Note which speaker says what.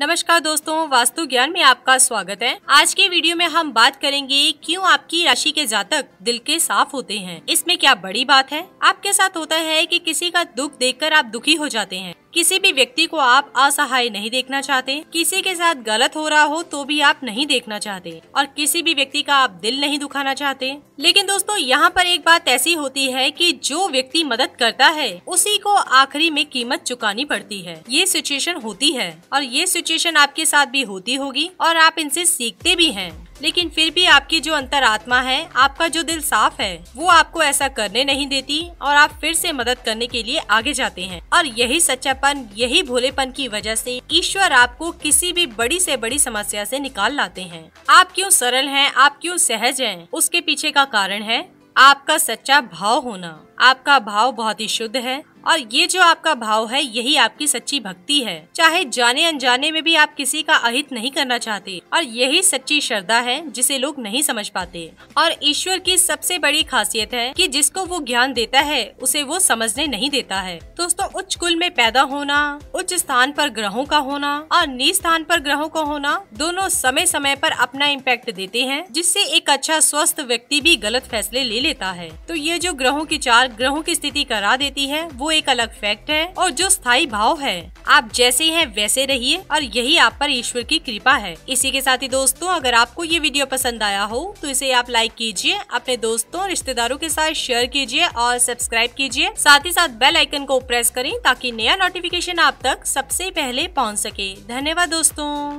Speaker 1: नमस्कार दोस्तों वास्तु ज्ञान में आपका स्वागत है आज के वीडियो में हम बात करेंगे क्यों आपकी राशि के जातक दिल के साफ होते हैं इसमें क्या बड़ी बात है आपके साथ होता है कि किसी का दुख देखकर आप दुखी हो जाते हैं किसी भी व्यक्ति को आप असहाय नहीं देखना चाहते किसी के साथ गलत हो रहा हो तो भी आप नहीं देखना चाहते और किसी भी व्यक्ति का आप दिल नहीं दुखाना चाहते लेकिन दोस्तों यहाँ पर एक बात ऐसी होती है कि जो व्यक्ति मदद करता है उसी को आखिरी में कीमत चुकानी पड़ती है ये सिचुएशन होती है और ये सिचुएशन आपके साथ भी होती होगी और आप इनसे सीखते भी हैं लेकिन फिर भी आपकी जो अंतरात्मा है आपका जो दिल साफ है वो आपको ऐसा करने नहीं देती और आप फिर से मदद करने के लिए आगे जाते हैं और यही सच्चापन यही भोलेपन की वजह से ईश्वर आपको किसी भी बड़ी से बड़ी समस्या से निकाल लाते हैं आप क्यों सरल हैं आप क्यों सहज हैं उसके पीछे का कारण है आपका सच्चा भाव होना आपका भाव बहुत ही शुद्ध है और ये जो आपका भाव है यही आपकी सच्ची भक्ति है चाहे जाने अनजाने में भी आप किसी का अहित नहीं करना चाहते और यही सच्ची श्रद्धा है जिसे लोग नहीं समझ पाते और ईश्वर की सबसे बड़ी खासियत है कि जिसको वो ज्ञान देता है उसे वो समझने नहीं देता है दोस्तों उच्च कुल में पैदा होना उच्च स्थान पर ग्रहों का होना और नीच स्थान पर ग्रहों का होना दोनों समय समय पर अपना इम्पैक्ट देते हैं जिससे एक अच्छा स्वस्थ व्यक्ति भी गलत फैसले ले लेता है तो ये जो ग्रहों की चार ग्रहों की स्थिति करा देती है वो एक अलग फैक्ट है और जो स्थायी भाव है आप जैसे हैं वैसे रहिए और यही आप पर ईश्वर की कृपा है इसी के साथ ही दोस्तों अगर आपको ये वीडियो पसंद आया हो तो इसे आप लाइक कीजिए अपने दोस्तों रिश्तेदारों के साथ शेयर कीजिए और सब्सक्राइब कीजिए साथ ही साथ बेल आइकन को प्रेस करें ताकि नया नोटिफिकेशन आप तक सबसे पहले पहुँच सके धन्यवाद दोस्तों